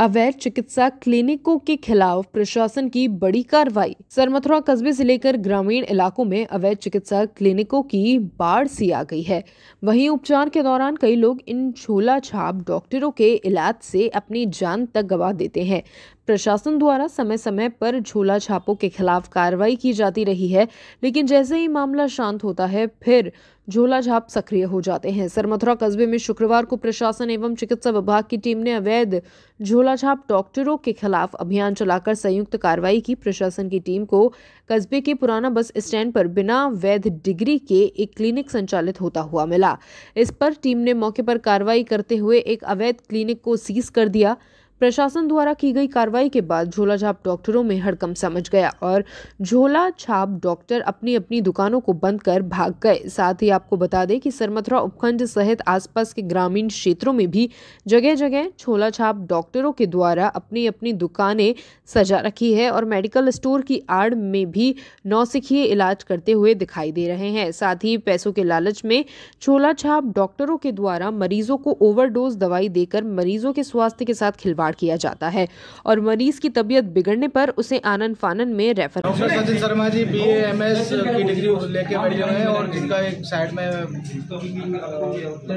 अवैध चिकित्सा क्लिनिकों के खिलाफ प्रशासन की बड़ी कार्रवाई सरमथुरा कस्बे से लेकर ग्रामीण इलाकों में अवैध चिकित्सा क्लिनिकों की बाढ़ सी आ गई है वहीं उपचार के दौरान कई लोग इन छोला छाप डॉक्टरों के इलाज से अपनी जान तक गवा देते हैं प्रशासन द्वारा समय समय पर झोला छापों के खिलाफ कार्रवाई की जाती रही है लेकिन जैसे ही मामला शांत होता है फिर झोला झाप सक्रिय हो जाते हैं सरमथुरा कस्बे में शुक्रवार को प्रशासन एवं चिकित्सा विभाग की टीम ने अवैध झोला छाप डॉक्टरों के खिलाफ अभियान चलाकर संयुक्त कार्रवाई की प्रशासन की टीम को कस्बे के पुराना बस स्टैंड पर बिना वैध डिग्री के एक क्लिनिक संचालित होता हुआ मिला इस पर टीम ने मौके पर कार्रवाई करते हुए एक अवैध क्लिनिक को सीज कर दिया प्रशासन द्वारा की गई कार्रवाई के बाद झोला छाप डॉक्टरों में हड़कम समझ गया और झोला छाप डॉक्टर अपनी अपनी दुकानों को बंद कर भाग गए साथ ही आपको बता दें कि सरमथुरा उपखंड सहित आसपास के ग्रामीण क्षेत्रों में भी जगह जगह झोला छाप डॉक्टरों के द्वारा अपनी अपनी दुकानें सजा रखी है और मेडिकल स्टोर की आड़ में भी नौसिखिए इलाज करते हुए दिखाई दे रहे हैं साथ ही पैसों के लालच में झोला छाप डॉक्टरों के द्वारा मरीजों को ओवरडोज दवाई देकर मरीजों के स्वास्थ्य के साथ खिलवाड़ निर्माण किया जाता है और मरीज की तबीयत बिगड़ने पर उसे आनंद फानन में रेफर सचिन शर्मा जी बी की डिग्री लेके बैठे हुए हैं और जिनका एक साइड में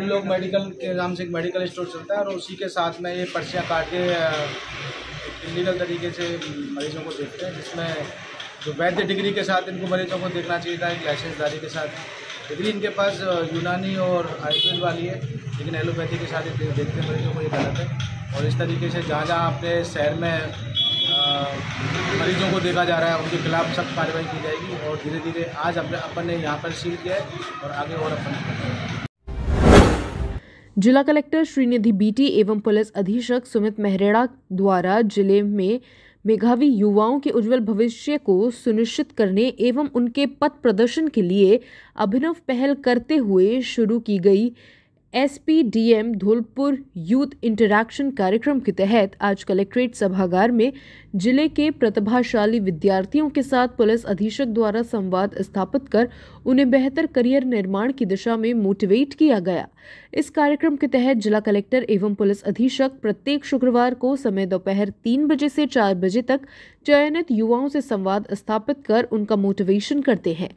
लोग मेडिकल के नाम से एक मेडिकल स्टोर चलता है और उसी के साथ में ये पर्चियाँ काट के इलीगल तरीके से मरीजों को देखते हैं जिसमें जो वैध डिग्री के साथ इनको मरीजों को देखना चाहिए था एक लाइसेंसदारी के साथ डिग्री इनके पास यूनानी और आयुर्वेद वाली है लेकिन एलोपैथी के साथ देखते मरीजों को ये गलत है और इस तरीके से जहाँ जहाँ अपने शहर में मरीजों को देखा जा रहा है उनके खिलाफ सख्त कार्रवाई की जाएगी और धीरे धीरे आज अपने अपन ने यहाँ पर सील किया है और आगे और अपन जिला कलेक्टर श्रीनिधि बीटी एवं पुलिस अधीक्षक सुमित मेहरेड़ा द्वारा जिले में मेघावी युवाओं के उज्जवल भविष्य को सुनिश्चित करने एवं उनके पथ प्रदर्शन के लिए अभिनव पहल करते हुए शुरू की गई एसपीडीएम धौलपुर यूथ इंटरैक्शन कार्यक्रम के तहत आज कलेक्ट्रेट सभागार में जिले के प्रतिभाशाली विद्यार्थियों के साथ पुलिस अधीक्षक द्वारा संवाद स्थापित कर उन्हें बेहतर करियर निर्माण की दिशा में मोटिवेट किया गया इस कार्यक्रम के तहत जिला कलेक्टर एवं पुलिस अधीक्षक प्रत्येक शुक्रवार को समय दोपहर तीन बजे से चार बजे तक चयनित युवाओं से संवाद स्थापित कर उनका मोटिवेशन करते हैं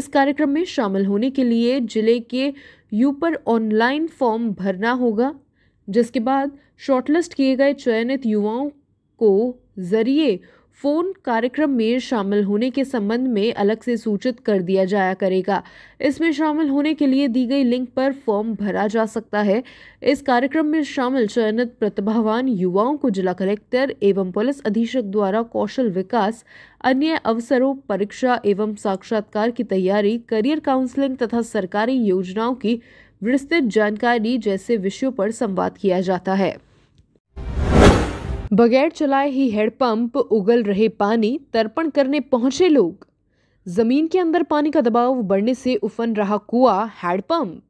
इस कार्यक्रम में शामिल होने के लिए जिले के यू पर ऑनलाइन फॉर्म भरना होगा जिसके बाद शॉर्टलिस्ट किए गए चयनित युवाओं को जरिए फ़ोन कार्यक्रम में शामिल होने के संबंध में अलग से सूचित कर दिया जाया करेगा इसमें शामिल होने के लिए दी गई लिंक पर फॉर्म भरा जा सकता है इस कार्यक्रम में शामिल चयनित प्रतिभावान युवाओं को जिला कलेक्टर एवं पुलिस अधीक्षक द्वारा कौशल विकास अन्य अवसरों परीक्षा एवं साक्षात्कार की तैयारी करियर काउंसलिंग तथा सरकारी योजनाओं की विस्तृत जानकारी जैसे विषयों पर संवाद किया जाता है बगैर चलाए ही हैंडपंप उगल रहे पानी तर्पण करने पहुंचे लोग जमीन के अंदर पानी का दबाव बढ़ने से उफन रहा कुआ हैंडपंप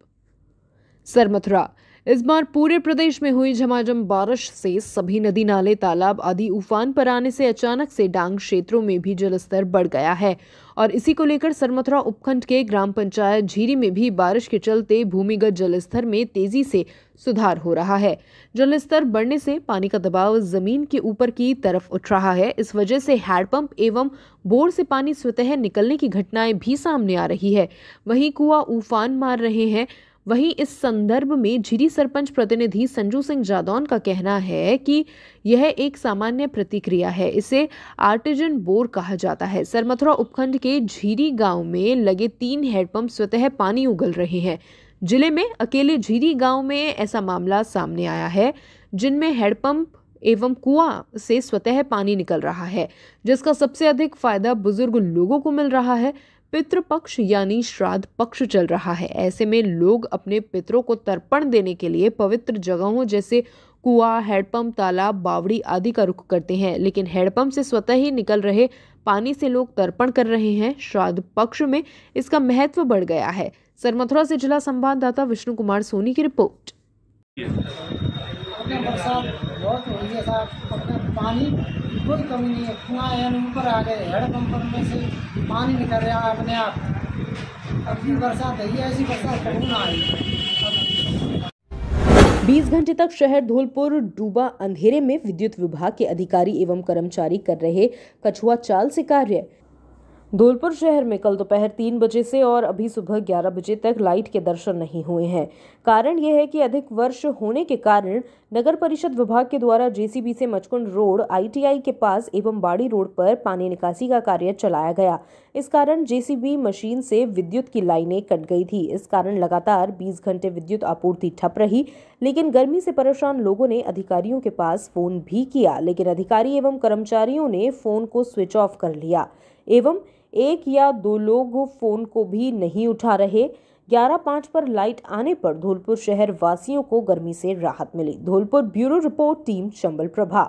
सर मथुरा इस बार पूरे प्रदेश में हुई झमाझम बारिश से सभी नदी नाले तालाब आदि उफान पर आने से अचानक से डांग क्षेत्रों में भी जलस्तर बढ़ गया है और इसी को लेकर सरमथुरा उपखंड के ग्राम पंचायत झीरी में भी बारिश के चलते भूमिगत जलस्तर में तेजी से सुधार हो रहा है जलस्तर बढ़ने से पानी का दबाव जमीन के ऊपर की तरफ उठ रहा है इस वजह से हैंडपंप एवं बोर से पानी स्वतः निकलने की घटनाएं भी सामने आ रही है वहीं कुआ उफान मार रहे हैं वहीं इस संदर्भ में झिरी सरपंच प्रतिनिधि संजू सिंह जादौन का कहना है कि यह एक सामान्य प्रतिक्रिया है इसे आर्टिजन बोर कहा जाता है सरमथुरा उपखंड के झीरी गांव में लगे तीन हैंडपंप स्वतः पानी उगल रहे हैं जिले में अकेले झीरी गांव में ऐसा मामला सामने आया है जिनमें हैंडपंप एवं कुआं से स्वतः पानी निकल रहा है जिसका सबसे अधिक फायदा बुजुर्ग लोगों को मिल रहा है पितृपक्ष यानी श्राद्ध पक्ष चल रहा है ऐसे में लोग अपने पितरों को तर्पण देने के लिए पवित्र जगहों जैसे कुआ हैडपम्प तालाब बावड़ी आदि का रुख करते हैं लेकिन हैडपम्प से स्वतः ही निकल रहे पानी से लोग तर्पण कर रहे हैं श्राद्ध पक्ष में इसका महत्व बढ़ गया है सरमथुरा से जिला संवाददाता विष्णु कुमार सोनी की रिपोर्ट पानी बिल्कुल कमी नहीं है कुआ एन ऊपर आ गए हेड पंपर में से पानी निकल रहा है अपने आप अभी बरसात है ऐसी बरसात कभी ना आई 20 घंटे तक शहर धौलपुर डूबा अंधेरे में विद्युत विभाग के अधिकारी एवं कर्मचारी कर रहे कछुआ चाल से कार्य धौलपुर शहर में कल दोपहर तीन बजे से और अभी सुबह ग्यारह बजे तक लाइट के दर्शन नहीं हुए हैं कारण यह है कि अधिक वर्ष होने के कारण नगर परिषद विभाग के द्वारा जेसीबी से मचकुंड रोड आईटीआई के पास एवं बाड़ी रोड पर पानी निकासी का कार्य चलाया गया इस कारण जेसीबी मशीन से विद्युत की लाइनें कट गई थी इस कारण लगातार बीस घंटे विद्युत आपूर्ति ठप रही लेकिन गर्मी से परेशान लोगों ने अधिकारियों के पास फोन भी किया लेकिन अधिकारी एवं कर्मचारियों ने फोन को स्विच ऑफ कर लिया एवं एक या दो लोग फोन को भी नहीं उठा रहे ग्यारह पाँच पर लाइट आने पर धौलपुर शहर वासियों को गर्मी से राहत मिली Dholpur bureau report team Chambal Prabha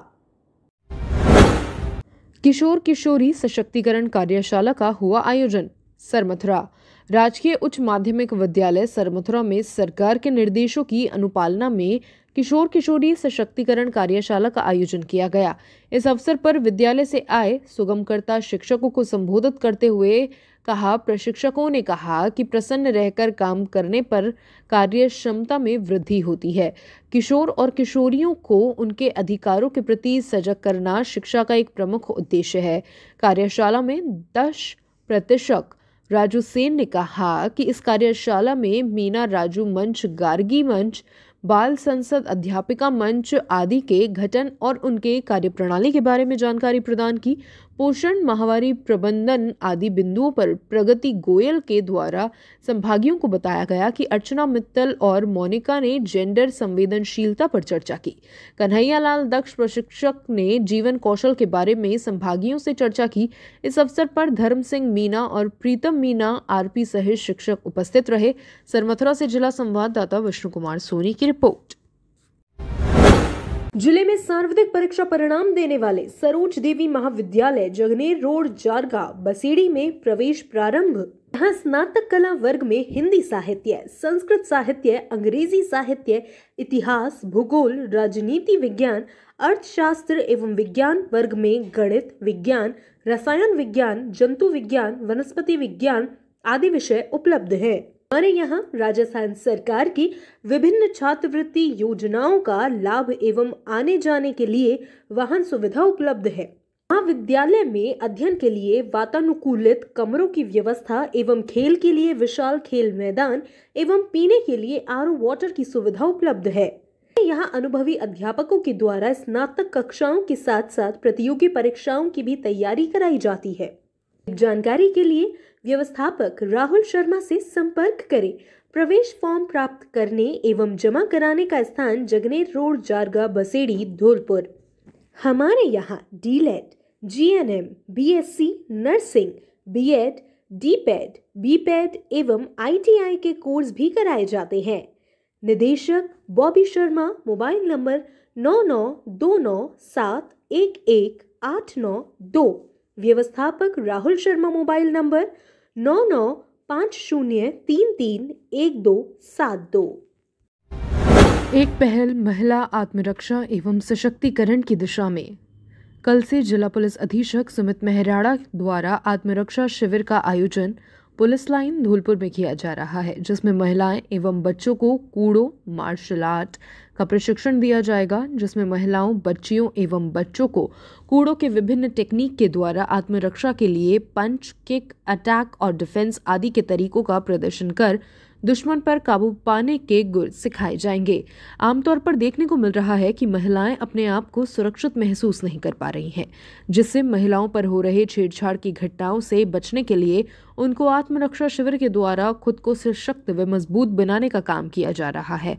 किशोर किशोरी सशक्तिकरण कार्यशाला का हुआ आयोजन सरमथुरा राजकीय उच्च माध्यमिक विद्यालय सरमथुरा में सरकार के निर्देशों की अनुपालना में किशोर किशोरी सशक्तिकरण कार्यशाला का आयोजन किया गया इस अवसर पर विद्यालय से आए सुगमकर्ता शिक्षकों को संबोधित करते हुए कहा प्रशिक्षकों ने कहा कि प्रसन्न रहकर काम करने पर कार्य क्षमता में वृद्धि होती है किशोर और किशोरियों को उनके अधिकारों के प्रति सजग करना शिक्षा का एक प्रमुख उद्देश्य है कार्यशाला में दस प्रतिशत राजू सेन ने कहा कि इस कार्यशाला में मीना राजू मंच गार्गी मंच बाल संसद अध्यापिका मंच आदि के गठन और उनके कार्यप्रणाली के बारे में जानकारी प्रदान की पोषण माहवारी प्रबंधन आदि बिंदुओं पर प्रगति गोयल के द्वारा संभागियों को बताया गया कि अर्चना मित्तल और मोनिका ने जेंडर संवेदनशीलता पर चर्चा की कन्हैयालाल दक्ष प्रशिक्षक ने जीवन कौशल के बारे में संभागियों से चर्चा की इस अवसर पर धर्म सिंह मीना और प्रीतम मीना आरपी सहित शिक्षक उपस्थित रहे सरमथुरा से जिला संवाददाता विष्णु कुमार सोनी की रिपोर्ट जिले में सार्वधिक परीक्षा परिणाम देने वाले सरोज देवी महाविद्यालय जगनेर रोड जारगा बसेड़ी में प्रवेश प्रारंभ यहाँ स्नातक कला वर्ग में हिंदी साहित्य संस्कृत साहित्य अंग्रेजी साहित्य इतिहास भूगोल राजनीति विज्ञान अर्थशास्त्र एवं विज्ञान वर्ग में गणित विज्ञान रसायन विज्ञान जंतु विज्ञान वनस्पति विज्ञान आदि विषय उपलब्ध है हमारे यहाँ राजस्थान सरकार की विभिन्न छात्रवृत्ति योजनाओं का लाभ एवं आने जाने के लिए वाहन सुविधा उपलब्ध है महाविद्यालय में अध्ययन के लिए वातानुकूलित कमरों की व्यवस्था एवं खेल के लिए विशाल खेल मैदान एवं पीने के लिए आर वाटर की सुविधा उपलब्ध है यहाँ अनुभवी अध्यापकों के द्वारा स्नातक कक्षाओं के साथ साथ प्रतियोगी परीक्षाओं की भी तैयारी कराई जाती है जानकारी के लिए व्यवस्थापक राहुल शर्मा से संपर्क करें प्रवेश फॉर्म प्राप्त करने एवं जमा कराने का स्थान जगनेर रोड जारगा बसेड़ी धौलपुर हमारे यहाँ डी लेट G N M B S C nursing B Ed D ped B ped एवं आई टी आई के कोर्स भी कराए जाते हैं निदेशक बॉबी शर्मा मोबाइल नंबर नौ नौ दो नौ सात एक एक आठ नौ दो व्यवस्थापक राहुल शर्मा मोबाइल नंबर नौ नौ पाँच शून्य तीन तीन एक दो सात दो एक पहल महिला आत्मरक्षा एवं सशक्तिकरण की दिशा में कल से जिला पुलिस अधीक्षक सुमित मेहराड़ा द्वारा आत्मरक्षा शिविर का आयोजन पुलिस लाइन धौलपुर में किया जा रहा है जिसमें महिलाएं एवं बच्चों को कूड़ों मार्शल आर्ट का प्रशिक्षण दिया जाएगा जिसमें महिलाओं बच्चियों एवं बच्चों को कूड़ों के विभिन्न टेक्निक के द्वारा आत्मरक्षा के लिए पंच किक अटैक और डिफेंस आदि के तरीकों का प्रदर्शन कर दुश्मन पर काबू पाने के गुर सिखाए जाएंगे आमतौर पर देखने को मिल रहा है कि महिलाएं अपने आप को सुरक्षित महसूस नहीं कर पा रही हैं जिससे महिलाओं पर हो रहे छेड़छाड़ की घटनाओं से बचने के लिए उनको आत्मरक्षा शिविर के द्वारा खुद को सशक्त व मजबूत बनाने का काम किया जा रहा है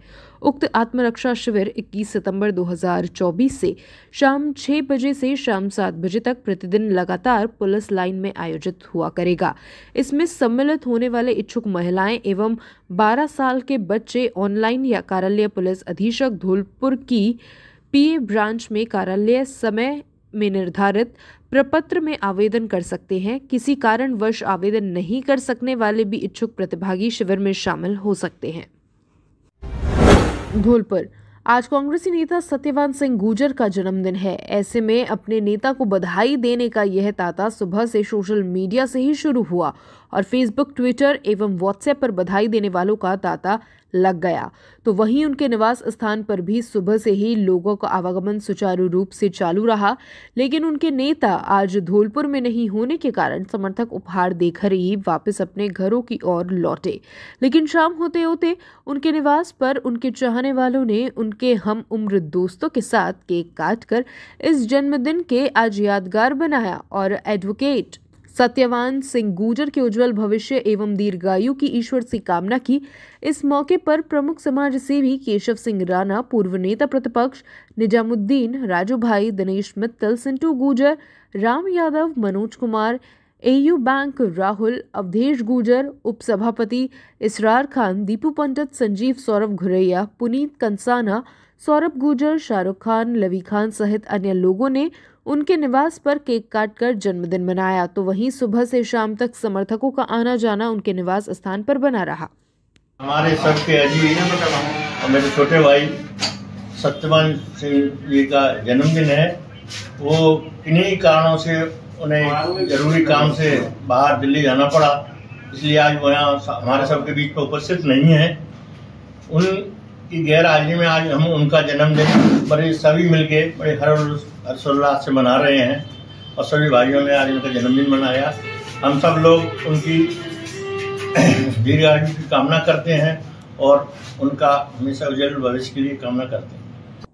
उक्त आत्मरक्षा शिविर 21 सितंबर 2024 से शाम 6 बजे से शाम 7 बजे तक प्रतिदिन लगातार पुलिस लाइन में आयोजित हुआ करेगा इसमें सम्मिलित होने वाले इच्छुक महिलाएं एवं 12 साल के बच्चे ऑनलाइन या कार्यालय पुलिस अधीक्षक धौलपुर की पीए ब्रांच में कार्यालय समय में निर्धारित प्रपत्र में आवेदन कर सकते हैं किसी कारणवश आवेदन नहीं कर सकने वाले भी इच्छुक प्रतिभागी शिविर में शामिल हो सकते हैं धौलपुर आज कांग्रेसी नेता सत्यवान सिंह गुर्जर का जन्मदिन है ऐसे में अपने नेता को बधाई देने का यह तांता सुबह से सोशल मीडिया से ही शुरू हुआ और फेसबुक ट्विटर एवं व्हाट्सएप पर बधाई देने वालों का तांता लग गया तो वहीं उनके निवास स्थान पर भी सुबह से ही लोगों का आवागमन सुचारू रूप से चालू रहा लेकिन उनके नेता आज धौलपुर में नहीं होने के कारण समर्थक उपहार देकर ही वापस अपने घरों की ओर लौटे लेकिन शाम होते होते उनके निवास पर उनके चाहने वालों ने उनके हम उम्र दोस्तों के साथ केक काट कर इस जन्मदिन के आज यादगार बनाया और एडवोकेट सत्यवान सिंह गुजर के उज्जवल भविष्य एवं दीर्घायु की ईश्वर से कामना की इस मौके पर प्रमुख समाज सेवी केशव सिंह राणा पूर्व नेता प्रतिपक्ष निजामुद्दीन राजू भाई दिनेश मित्तल सिंटू गुजर राम यादव मनोज कुमार एयू बैंक राहुल अवधेश गुजर उपसभापति इसरार खान दीपू पंडित संजीव सौरभ घुरैया पुनीत कंसाना सौरभ गुजर शाहरुख खान लवी खान सहित अन्य लोगों ने उनके निवास पर केक काटकर जन्मदिन मनाया तो वहीं सुबह से शाम तक समर्थकों का आना जाना उनके निवास स्थान पर बना रहा हमारे सबके अजी और मेरे छोटे भाई सत्यवान सिंह जी का जन्मदिन है वो इन्हीं कारणों से उन्हें जरूरी काम से बाहर दिल्ली जाना पड़ा इसलिए आज वो यहाँ हमारे सबके बीच में उपस्थित नहीं है उन की गैरहाजिरी में आज हम उनका जन्मदिन बड़े सभी मिलके बड़े हर हर्षोल्लास से मना रहे हैं और सभी भाइयों ने आज उनका जन्मदिन मनाया हम सब लोग उनकी दीर्घ आयु की कामना करते हैं और उनका हमेशा उज्जवल भविष्य के लिए कामना करते हैं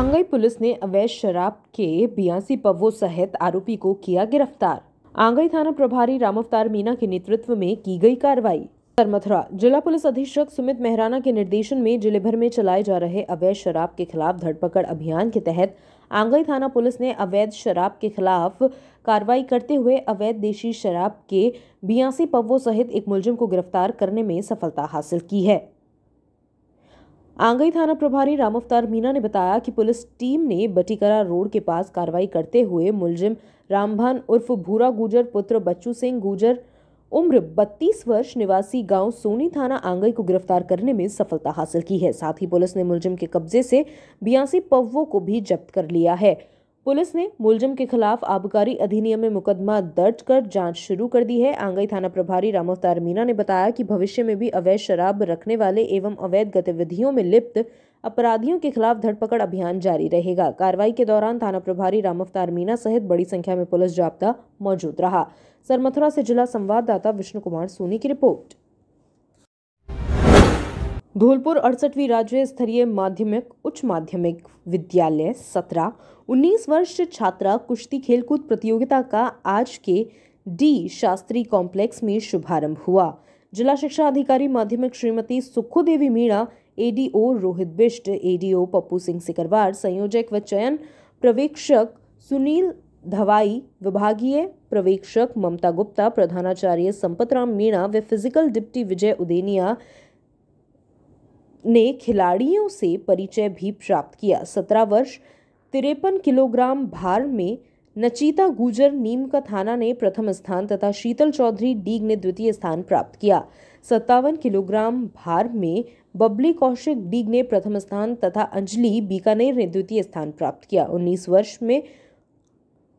आंगई पुलिस ने अवैध शराब के बियासी पवो सहित आरोपी को किया गिरफ्तार आंगई थाना प्रभारी राम अवतार मीना के नेतृत्व में की गई कार्रवाई मथुरा जिला पुलिस अधीक्षक सुमित मेहराना के निर्देशन में जिले भर में चलाए जा रहे अवैध शराब के खिलाफ धरपकड़ अभियान के तहत आंगई थाना पुलिस ने अवैध शराब के खिलाफ कार्रवाई करते हुए अवैध देशी शराब के बियासी पवो सहित एक मुलजिम को गिरफ्तार करने में सफलता हासिल की है आंगई थाना प्रभारी राम अवतार मीना ने बताया कि पुलिस टीम ने बटीकरा रोड के पास कार्रवाई करते हुए मुलजिम रामभान उर्फ भूरा गुजर पुत्र बच्चू सिंह गुजर उम्र 32 वर्ष निवासी गांव सोनी थाना आंगई को गिरफ्तार करने में सफलता हासिल की है साथ ही पुलिस ने मुलजिम के कब्जे से बयासी पव्वों को भी जब्त कर लिया है पुलिस ने मुलजिम के खिलाफ आबकारी अधिनियम में मुकदमा दर्ज कर जांच शुरू कर दी है आंगई थाना प्रभारी अवतार मीना ने बताया कि भविष्य में भी अवैध शराब रखने वाले एवं अवैध गतिविधियों में लिप्त अपराधियों के खिलाफ धरपकड़ अभियान जारी रहेगा कार्रवाई के दौरान थाना प्रभारी राम अवतार मीना सहित बड़ी संख्या में पुलिस जाब्ता मौजूद रहा सर मथुरा से जिला संवाददाता विष्णु कुमार सोनी की रिपोर्ट धौलपुर अड़सठवीं राज्य स्तरीय माध्यमिक उच्च माध्यमिक विद्यालय सत्रह उन्नीस वर्ष छात्रा कुश्ती खेलकूद प्रतियोगिता का आज के डी शास्त्री कॉम्प्लेक्स में शुभारंभ हुआ जिला शिक्षा अधिकारी माध्यमिक श्रीमती सुखो देवी मीणा एडीओ रोहित बिष्ट एडीओ पप्पू सिंह सिकरवार संयोजक व चयन प्रवेक्षक सुनील धवाई विभागीय प्रवेक्षक ममता गुप्ता प्रधानाचार्य संपतराम मीणा व फिजिकल डिप्टी विजय उदेनिया ने खिलाड़ियों से परिचय भी प्राप्त किया सत्रह वर्ष तिरपन किलोग्राम भार में नचिता गुजर नीम का थाना ने प्रथम स्थान तथा शीतल चौधरी डीग ने द्वितीय स्थान प्राप्त किया सत्तावन किलोग्राम भार में बबली कौशिक डीग ने प्रथम स्थान तथा अंजलि बीकानेर ने द्वितीय स्थान प्राप्त किया उन्नीस वर्ष में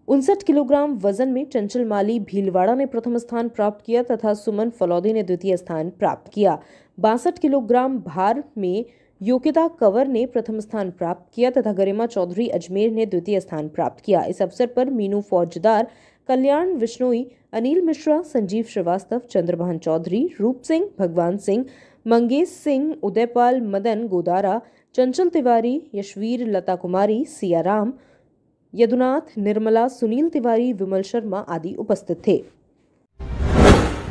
उनसठ किलोग्राम वजन में चंचल माली भीलवाड़ा ने प्रथम स्थान प्राप्त किया तथा सुमन फलौदी ने द्वितीय स्थान प्राप्त किया बासठ किलोग्राम भार में योगिता कंवर ने प्रथम स्थान प्राप्त किया तथा गरिमा चौधरी अजमेर ने द्वितीय स्थान प्राप्त किया इस अवसर पर मीनू फौजदार कल्याण विश्नोई अनिल मिश्रा संजीव श्रीवास्तव चंद्रभान चौधरी रूप सिंह भगवान सिंह मंगेश सिंह उदयपाल मदन गोदारा चंचल तिवारी यशवीर लता कुमारी सियाराम राम यदुनाथ निर्मला सुनील तिवारी विमल शर्मा आदि उपस्थित थे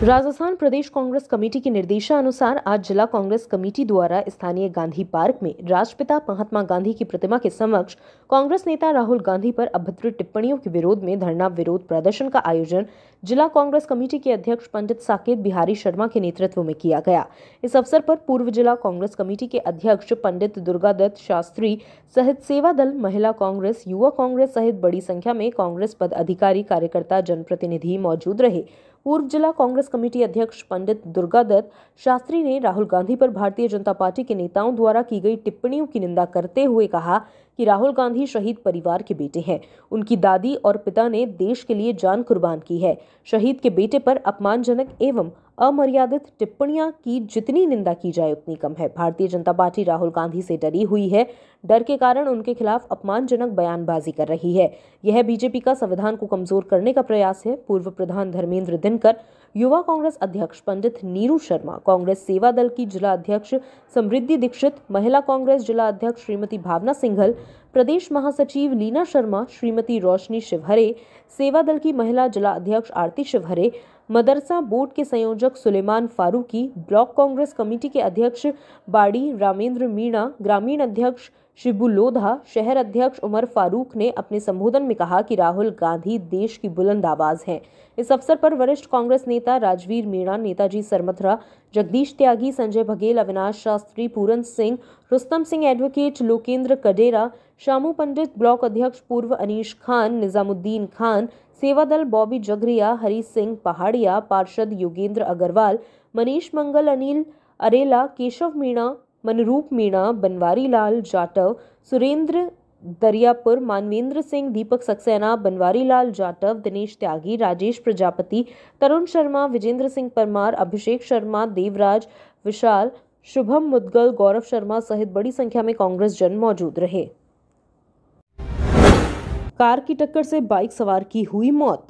राजस्थान प्रदेश कांग्रेस कमेटी के निर्देशानुसार आज जिला कांग्रेस कमेटी द्वारा स्थानीय गांधी पार्क में राष्ट्रपिता महात्मा गांधी की प्रतिमा के समक्ष कांग्रेस नेता राहुल गांधी पर अभद्र टिप्पणियों के विरोध में धरना विरोध प्रदर्शन का आयोजन जिला कांग्रेस कमेटी के अध्यक्ष पंडित साकेत बिहारी शर्मा के नेतृत्व में किया गया इस अवसर पर पूर्व जिला कांग्रेस कमेटी के अध्यक्ष पंडित दुर्गादत्त शास्त्री सहित सेवा दल महिला कांग्रेस युवा कांग्रेस सहित बड़ी संख्या में कांग्रेस पदाधिकारी कार्यकर्ता जनप्रतिनिधि मौजूद रहे पूर्व जिला कांग्रेस कमेटी अध्यक्ष पंडित दुर्गादत्त शास्त्री ने राहुल गांधी पर भारतीय जनता पार्टी के नेताओं द्वारा की गई टिप्पणियों की निंदा करते हुए कहा कि राहुल गांधी शहीद परिवार के बेटे हैं उनकी दादी और पिता ने देश के लिए जान कुर्बान की है शहीद के बेटे पर अपमानजनक एवं अमर्यादित टिप्पणियां की जितनी निंदा की जाए उतनी कम है भारतीय जनता पार्टी राहुल गांधी से डरी हुई है डर के कारण उनके खिलाफ अपमानजनक बयानबाजी कर रही है यह बीजेपी का संविधान को कमजोर करने का प्रयास है पूर्व प्रधान धर्मेंद्र दिनकर युवा कांग्रेस अध्यक्ष पंडित नीरू शर्मा कांग्रेस सेवा दल की जिला अध्यक्ष समृद्धि दीक्षित महिला कांग्रेस जिला अध्यक्ष श्रीमती भावना सिंघल प्रदेश महासचिव लीना शर्मा श्रीमती रोशनी शिवहरे सेवा दल की महिला जिला अध्यक्ष आरती शिवहरे मदरसा बोर्ड के संयोजक सुलेमान फारूकी ब्लॉक कांग्रेस कमेटी के अध्यक्ष बाड़ी रामेंद्र मीणा ग्रामीण अध्यक्ष श्री लोधा शहर अध्यक्ष उमर फारूक ने अपने संबोधन में कहा कि राहुल गांधी देश की बुलंद आवाज हैं इस अवसर पर वरिष्ठ कांग्रेस नेता राजवीर मीणा नेताजी सरमथरा जगदीश त्यागी संजय बघेल अविनाश शास्त्री पूरन सिंह रुस्तम सिंह एडवोकेट लोकेंद्र कडेरा शामू पंडित ब्लॉक अध्यक्ष पूर्व अनीश खान निजामुद्दीन खान सेवादल बॉबी जगरिया हरी सिंह पहाड़िया पार्षद योगेंद्र अग्रवाल मनीष मंगल अनिल अरेला केशव मीणा मनरूप मीणा बनवारी लाल जाटव सुरेंद्र दरियापुर मानवेंद्र सिंह दीपक सक्सेना बनवारी लाल जाटव दिनेश त्यागी राजेश प्रजापति तरुण शर्मा विजेंद्र सिंह परमार अभिषेक शर्मा देवराज विशाल शुभम मुदगल गौरव शर्मा सहित बड़ी संख्या में कांग्रेस जन मौजूद रहे कार की टक्कर से बाइक सवार की हुई मौत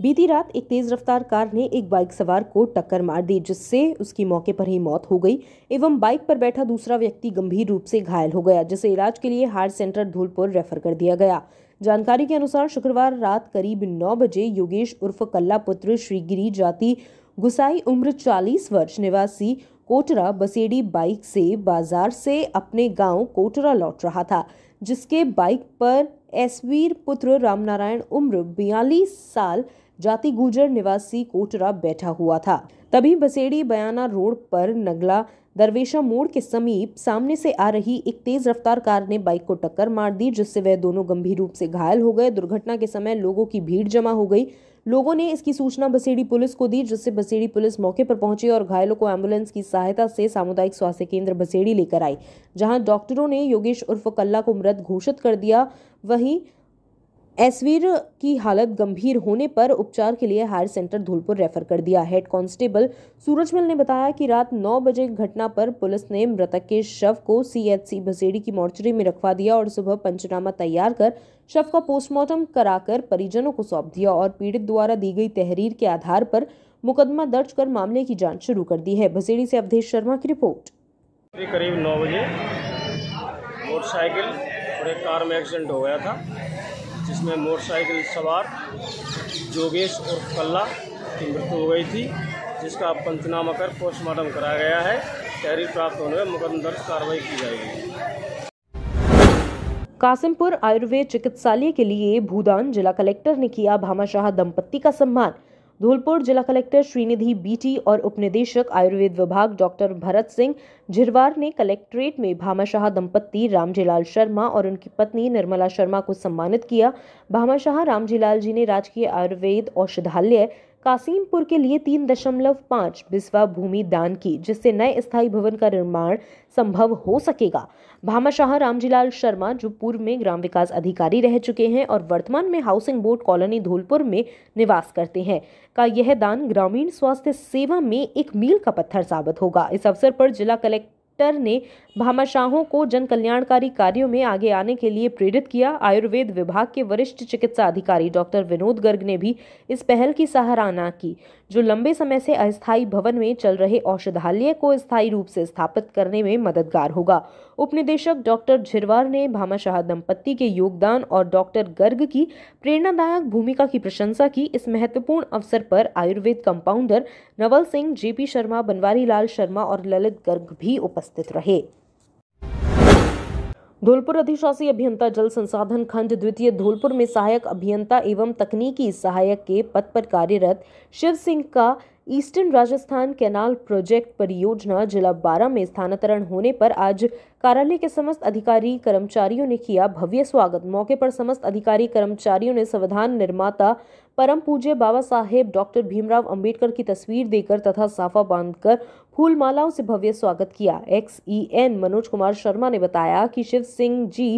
बीती रात एक तेज रफ्तार कार ने एक बाइक सवार को टक्कर मार दी जिससे उसकी मौके पर ही मौत हो गई एवं बाइक पर बैठा दूसरा व्यक्ति गंभीर रूप से घायल हो गया जिसे इलाज के लिए हार्ट सेंटर धूलपुर रेफर कर दिया गया जानकारी के अनुसार शुक्रवार रात करीब नौ बजे योगेश उर्फ कल्ला पुत्र श्रीगिरी जाति गुसाई उम्र चालीस वर्ष निवासी कोटरा बसेड़ी बाइक से बाजार से अपने गांव कोटरा लौट रहा था जिसके बाइक पर एसवीर पुत्र रामनारायण उम्र बयालीस साल जाति गुजर निवासी कोटरा बैठा हुआ था तभी बसेड़ी बयाना रोड पर नगला दरवेशा मोड़ के समीप सामने से आ रही एक तेज रफ्तार कार ने बाइक को टक्कर मार दी जिससे वह दोनों गंभीर रूप से घायल हो गए दुर्घटना के समय लोगों की भीड़ जमा हो गई लोगों ने इसकी सूचना बसेड़ी पुलिस को दी जिससे बसेड़ी पुलिस मौके पर पहुंची और घायलों को एम्बुलेंस की सहायता से सामुदायिक स्वास्थ्य केंद्र बसेड़ी लेकर आई जहां डॉक्टरों ने योगेश उर्फ कल्ला को मृत घोषित कर दिया वहीं एसवीर की हालत गंभीर होने पर उपचार के लिए हायर सेंटर धौलपुर रेफर कर दिया हेड कांस्टेबल सूरजमल ने बताया कि रात 9 बजे घटना पर पुलिस ने मृतक के शव को सीएचसी बसेड़ी की मोर्चरी में रखवा दिया और सुबह पंचनामा तैयार कर शव का पोस्टमार्टम कराकर परिजनों को सौंप दिया और पीड़ित द्वारा दी गई तहरीर के आधार पर मुकदमा दर्ज कर मामले की जाँच शुरू कर दी है बसेड़ी से अवधेश शर्मा की रिपोर्ट करीब नौ बजे मोटरसाइकिल और एक कार में एक्सीडेंट हो गया था जिसमें मोटरसाइकिल सवार जोगेश और कल्ला की मृत्यु हो गई थी जिसका पंचनामा कर पोस्टमार्टम कराया गया है तहरीर प्राप्त होने में मुकदम दर्ज कार्रवाई की जाएगी कासिमपुर आयुर्वेद चिकित्सालय के लिए भूदान जिला कलेक्टर ने किया भामाशाह दंपत्ति का सम्मान धौलपुर जिला कलेक्टर श्रीनिधि बीटी और उपनिदेशक आयुर्वेद विभाग डॉक्टर भरत सिंह झिरवार ने कलेक्ट्रेट में भामाशाह दंपत्ति रामजीलाल शर्मा और उनकी पत्नी निर्मला शर्मा को सम्मानित किया भामाशाह रामजीलाल जी ने राजकीय आयुर्वेद औषधालय कासिमपुर के लिए तीन दशमलव पाँच बिस्वा भूमि दान की जिससे नए स्थायी भवन का निर्माण संभव हो सकेगा भामाशाह रामजीलाल शर्मा जो पूर्व में ग्राम विकास अधिकारी रह चुके हैं और वर्तमान में हाउसिंग बोर्ड कॉलोनी धौलपुर में निवास करते हैं का यह दान ग्रामीण स्वास्थ्य सेवा में एक मील का पत्थर साबित होगा इस अवसर पर जिला कलेक्टर कलेक्टर ने भामाशाहों को जन कल्याणकारी कार्यों में आगे आने के लिए प्रेरित किया आयुर्वेद विभाग के वरिष्ठ चिकित्सा अधिकारी डॉक्टर विनोद गर्ग ने भी इस पहल की सराहना की जो लंबे समय से अस्थायी भवन में चल रहे औषधालय को स्थायी रूप से स्थापित करने में मददगार होगा उपनिदेशक डॉक्टर झिरवार ने भामाशाह दंपत्ति के योगदान और डॉक्टर गर्ग की प्रेरणादायक भूमिका की प्रशंसा की इस महत्वपूर्ण अवसर पर आयुर्वेद कंपाउंडर नवल सिंह जेपी शर्मा बनवारी लाल शर्मा और ललित गर्ग भी उपस्थित रहे धौलपुर अधिशासी अभियंता जल संसाधन खंड द्वितीय धौलपुर में सहायक अभियंता एवं तकनीकी सहायक के पद पर कार्यरत शिव सिंह का ईस्टर्न राजस्थान कैनाल प्रोजेक्ट परियोजना जिला बारह में स्थानांतरण होने पर आज कार्यालय के समस्त अधिकारी कर्मचारियों ने किया भव्य स्वागत मौके पर समस्त अधिकारी कर्मचारियों ने संविधान निर्माता परम पूज्य बाबा साहेब डॉक्टर भीमराव अंबेडकर की तस्वीर देकर तथा साफा बांधकर फूलमालाओं से भव्य स्वागत किया X E N Manoj Kumar Sharma ने बताया कि शिव सिंह जी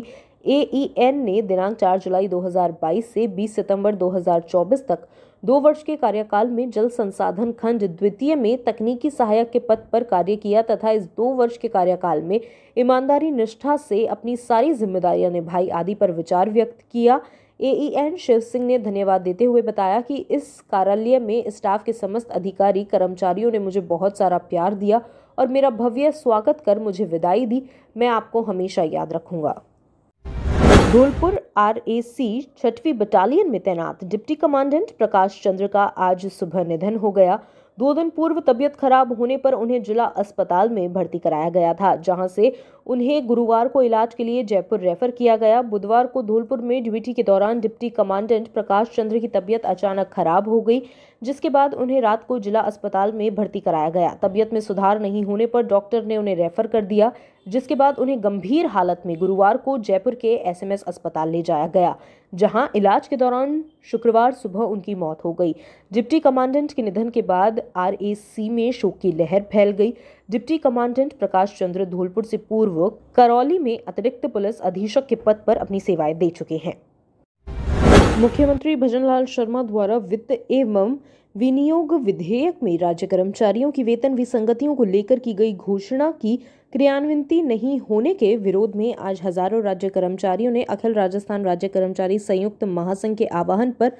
एन e ने दिनांक 4 जुलाई 2022 से 20 सितंबर 2024 तक दो वर्ष के कार्यकाल में जल संसाधन खंड द्वितीय में तकनीकी सहायक के पद पर कार्य किया तथा इस दो वर्ष के कार्यकाल में ईमानदारी निष्ठा से अपनी सारी जिम्मेदारियां निभाई आदि पर विचार व्यक्त किया एईएन e शिव सिंह ने धन्यवाद देते हुए बताया कि इस कार्यालय में स्टाफ के समस्त अधिकारी कर्मचारियों ने मुझे बहुत सारा प्यार दिया और मेरा भव्य स्वागत कर मुझे विदाई दी मैं आपको हमेशा याद रखूंगा धौलपुर आर ए सी छठवीं बटालियन में तैनात डिप्टी कमांडेंट प्रकाश चंद्र का आज सुबह निधन हो गया दो दिन पूर्व तबियत खराब होने पर उन्हें जिला अस्पताल में भर्ती कराया गया था जहां से उन्हें गुरुवार को इलाज के लिए जयपुर रेफर किया गया बुधवार को धौलपुर में ड्यूटी के दौरान डिप्टी कमांडेंट प्रकाश चंद्र की तबियत अचानक खराब हो गई जिसके बाद उन्हें रात को जिला अस्पताल में भर्ती कराया गया तबियत में सुधार नहीं होने पर डॉक्टर ने उन्हें रेफर कर दिया जिसके बाद उन्हें गंभीर हालत में गुरुवार को जयपुर के एसएमएस अस्पताल ले जाया गया जहां इलाज के दौरान शुक्रवार सुबह उनकी मौत हो गई डिप्टी कमांडेंट के निधन के बाद आरएसी में शोक की लहर फैल गई डिप्टी कमांडेंट प्रकाश चंद्र धौलपुर से पूर्व करौली में अतिरिक्त पुलिस अधीक्षक के पद पर अपनी सेवाएं दे चुके हैं मुख्यमंत्री भजनलाल शर्मा द्वारा वित्त एवं विनियोग विधेयक में राज्य कर्मचारियों की वेतन विसंगतियों को लेकर की गई घोषणा की क्रियान्वित नहीं होने के विरोध में आज हजारों राज्य कर्मचारियों ने अखिल राजस्थान राज्य कर्मचारी संयुक्त महासंघ के आह्वान पर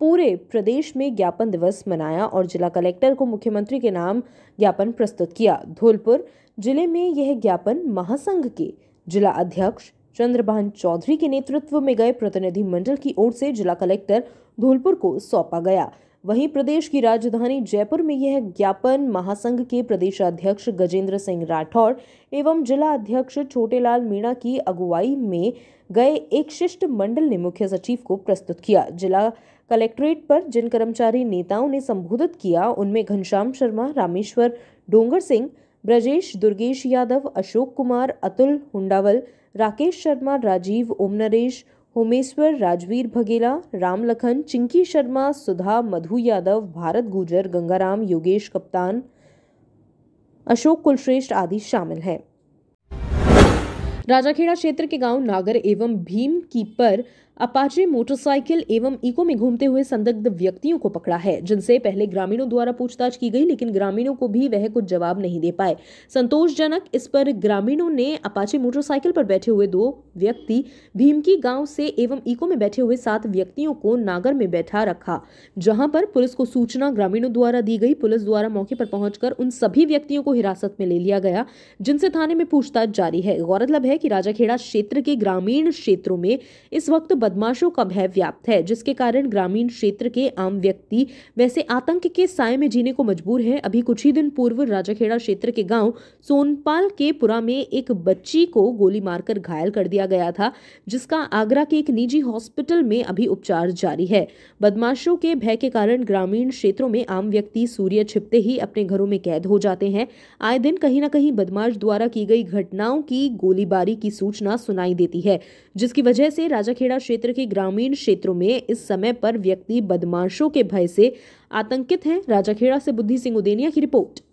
पूरे प्रदेश में ज्ञापन दिवस मनाया और जिला कलेक्टर को मुख्यमंत्री के नाम ज्ञापन प्रस्तुत किया धौलपुर जिले में यह ज्ञापन महासंघ के जिला अध्यक्ष चंद्रभान चौधरी के नेतृत्व में गए प्रतिनिधि मंडल की ओर से जिला कलेक्टर धौलपुर को सौंपा गया वहीं प्रदेश की राजधानी जयपुर में यह ज्ञापन महासंघ के प्रदेशाध्यक्ष गजेंद्र सिंह राठौड़ एवं जिला अध्यक्ष छोटेलाल मीणा की अगुवाई में गए एक शिष्ट मंडल ने मुख्य सचिव को प्रस्तुत किया जिला कलेक्ट्रेट पर जिन कर्मचारी नेताओं ने संबोधित किया उनमें घनश्याम शर्मा रामेश्वर डोंगर सिंह ब्रजेश दुर्गेश यादव अशोक कुमार अतुल हुंडावल राकेश शर्मा राजीव ओम नरेश होमेश्वर राजवीर भगेला राम लखन चिंकी शर्मा सुधा मधु यादव भारत गुजर गंगाराम योगेश कप्तान अशोक कुलश्रेष्ठ आदि शामिल हैं राजाखेड़ा क्षेत्र के गांव नागर एवं भीम की पर अपाचे मोटरसाइकिल एवं इको में घूमते हुए संदिग्ध व्यक्तियों को पकड़ा है जिनसे पहले ग्रामीणों द्वारा पूछताछ की गई लेकिन ग्रामीणों को भी वह कुछ जवाब नहीं दे पाए संतोषजनक इस पर ग्रामीणों ने अपाचे मोटरसाइकिल पर बैठे हुए दो व्यक्ति भीमकी गांव से एवं इको में बैठे हुए सात व्यक्तियों को नागर में बैठा रखा जहाँ पर पुलिस को सूचना ग्रामीणों द्वारा दी गई पुलिस द्वारा मौके पर पहुंचकर उन सभी व्यक्तियों को हिरासत में ले लिया गया जिनसे थाने में पूछताछ जारी है गौरतलब है कि राजाखेड़ा क्षेत्र के ग्रामीण क्षेत्रों में इस वक्त बदमाशों का भय व्याप्त है जिसके कारण ग्रामीण क्षेत्र के आम व्यक्ति वैसे आतंक के साय में जीने को मजबूर है अभी कुछ ही दिन पूर्व राजाखेड़ा क्षेत्र के गांव सोनपाल के पुरा में एक बच्ची को गोली मारकर घायल कर दिया गया था जिसका आगरा के एक निजी हॉस्पिटल में अभी उपचार जारी है बदमाशों के भय के कारण ग्रामीण क्षेत्रों में आम व्यक्ति सूर्य छिपते ही अपने घरों में कैद हो जाते हैं आए दिन कहीं ना कहीं बदमाश द्वारा की गई घटनाओं की गोलीबारी की सूचना सुनाई देती है जिसकी वजह से राजाखेड़ा क्षेत्र क्षेत्र के ग्रामीण क्षेत्रों में इस समय पर व्यक्ति बदमाशों के भय से आतंकित हैं राजाखेड़ा से बुद्धि सिंह उदेनिया की रिपोर्ट